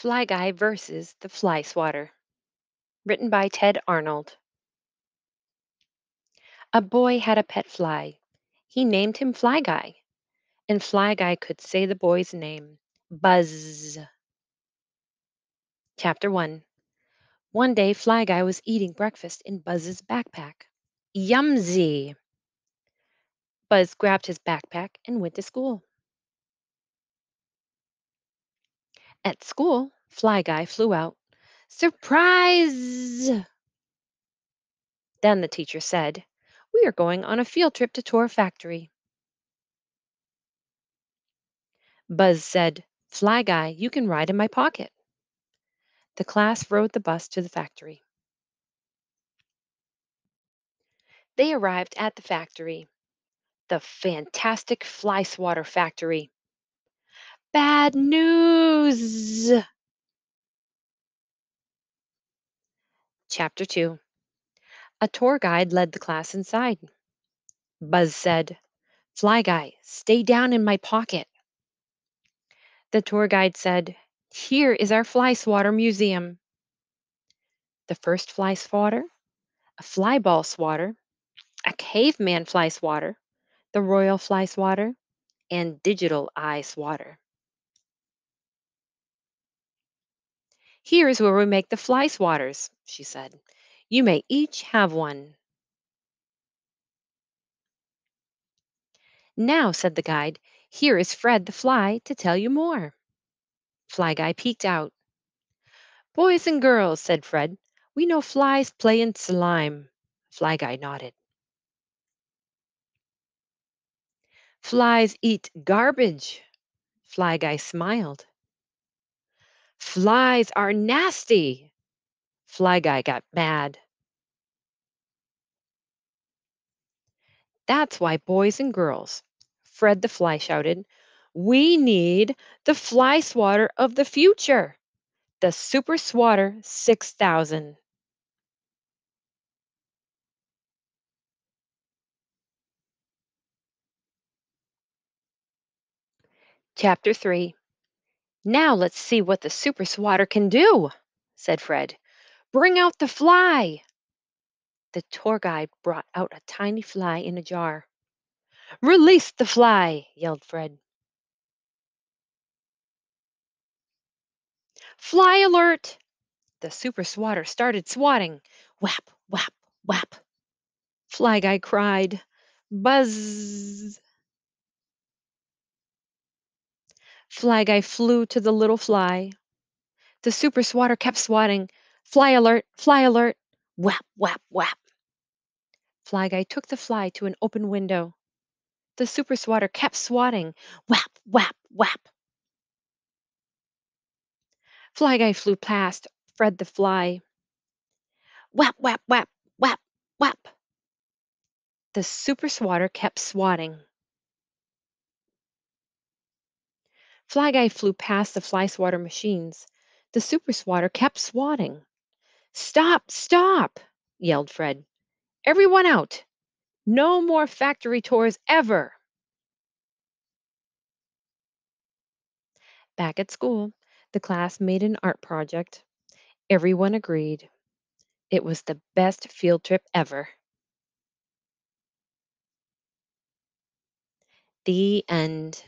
Fly Guy versus the Fly Swatter. Written by Ted Arnold. A boy had a pet fly. He named him Fly Guy. And Fly Guy could say the boy's name Buzz. Chapter 1 One day, Fly Guy was eating breakfast in Buzz's backpack. Yumsy! Buzz grabbed his backpack and went to school. At school, Fly Guy flew out. Surprise! Then the teacher said, We are going on a field trip to Tor Factory. Buzz said, Fly Guy, you can ride in my pocket. The class rode the bus to the factory. They arrived at the factory, the fantastic fly swatter factory. Bad news! Chapter 2 A tour guide led the class inside. Buzz said, Fly guy, stay down in my pocket. The tour guide said, Here is our fly swatter museum. The first fly swatter, a fly ball swatter, a caveman fly swatter, the royal fly swatter, and digital eye swatter. Here is where we make the fly swatters, she said. You may each have one. Now, said the guide, here is Fred the fly to tell you more. Fly Guy peeked out. Boys and girls, said Fred, we know flies play in slime. Fly Guy nodded. Flies eat garbage. Fly Guy smiled. Flies are nasty, Fly Guy got mad. That's why, boys and girls, Fred the Fly shouted, we need the fly swatter of the future, the Super Swatter 6000. Chapter 3 Now let's see what the Super Swatter can do, said Fred. Bring out the fly. The tour guide brought out a tiny fly in a jar. Release the fly, yelled Fred. Fly alert! The super swatter started swatting. Whap, whap, whap. Fly guy cried, Buzz! Fly guy flew to the little fly. The super swatter kept swatting. Fly alert! Fly alert! Whap, whap, whap. Fly Guy took the fly to an open window. The super swatter kept swatting. Whap, whap, whap. Fly Guy flew past Fred the fly. Whap, whap, whap, whap, whap. The super swatter kept swatting. Fly Guy flew past the fly swatter machines. The super swatter kept swatting. Stop, stop, yelled Fred. Everyone out. No more factory tours ever. Back at school, the class made an art project. Everyone agreed. It was the best field trip ever. The end.